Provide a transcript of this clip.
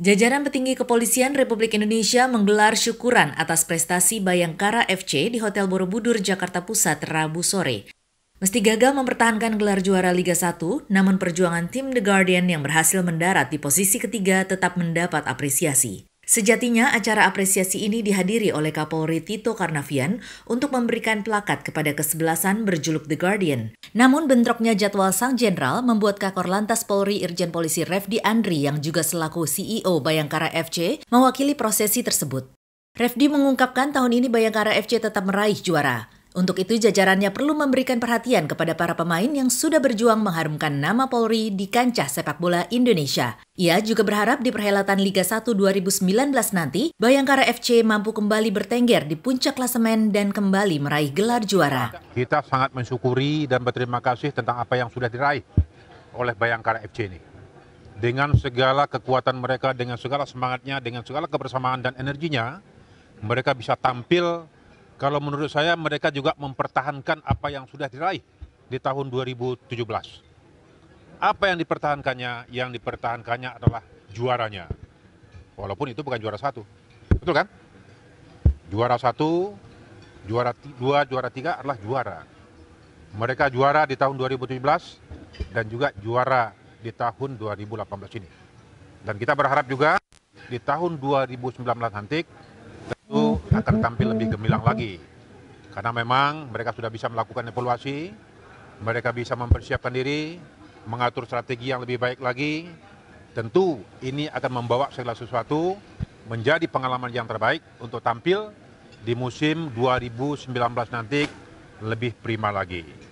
Jajaran petinggi kepolisian Republik Indonesia menggelar syukuran atas prestasi Bayangkara FC di Hotel Borobudur, Jakarta Pusat, Rabu sore. Mesti gagal mempertahankan gelar juara Liga 1, namun perjuangan tim The Guardian yang berhasil mendarat di posisi ketiga tetap mendapat apresiasi. Sejatinya acara apresiasi ini dihadiri oleh Kapolri Tito Karnavian untuk memberikan plakat kepada kesebelasan berjuluk The Guardian. Namun bentroknya jadwal sang jenderal membuat Kakor Lantas Polri Irjen Polisi Refdi Andri yang juga selaku CEO Bayangkara FC mewakili prosesi tersebut. Refdi mengungkapkan tahun ini Bayangkara FC tetap meraih juara. Untuk itu, jajarannya perlu memberikan perhatian kepada para pemain yang sudah berjuang mengharumkan nama Polri di kancah sepak bola Indonesia. Ia juga berharap di perhelatan Liga 1 2019 nanti, Bayangkara FC mampu kembali bertengger di puncak klasemen dan kembali meraih gelar juara. Kita sangat mensyukuri dan berterima kasih tentang apa yang sudah diraih oleh Bayangkara FC ini. Dengan segala kekuatan mereka, dengan segala semangatnya, dengan segala kebersamaan dan energinya, mereka bisa tampil kalau menurut saya mereka juga mempertahankan apa yang sudah diraih di tahun 2017. Apa yang dipertahankannya? Yang dipertahankannya adalah juaranya. Walaupun itu bukan juara satu. Betul kan? Juara satu, juara dua, juara tiga adalah juara. Mereka juara di tahun 2017 dan juga juara di tahun 2018 ini. Dan kita berharap juga di tahun 2019 nanti akan tampil lebih gemilang lagi. Karena memang mereka sudah bisa melakukan evaluasi, mereka bisa mempersiapkan diri, mengatur strategi yang lebih baik lagi. Tentu ini akan membawa segala sesuatu menjadi pengalaman yang terbaik untuk tampil di musim 2019 nanti lebih prima lagi.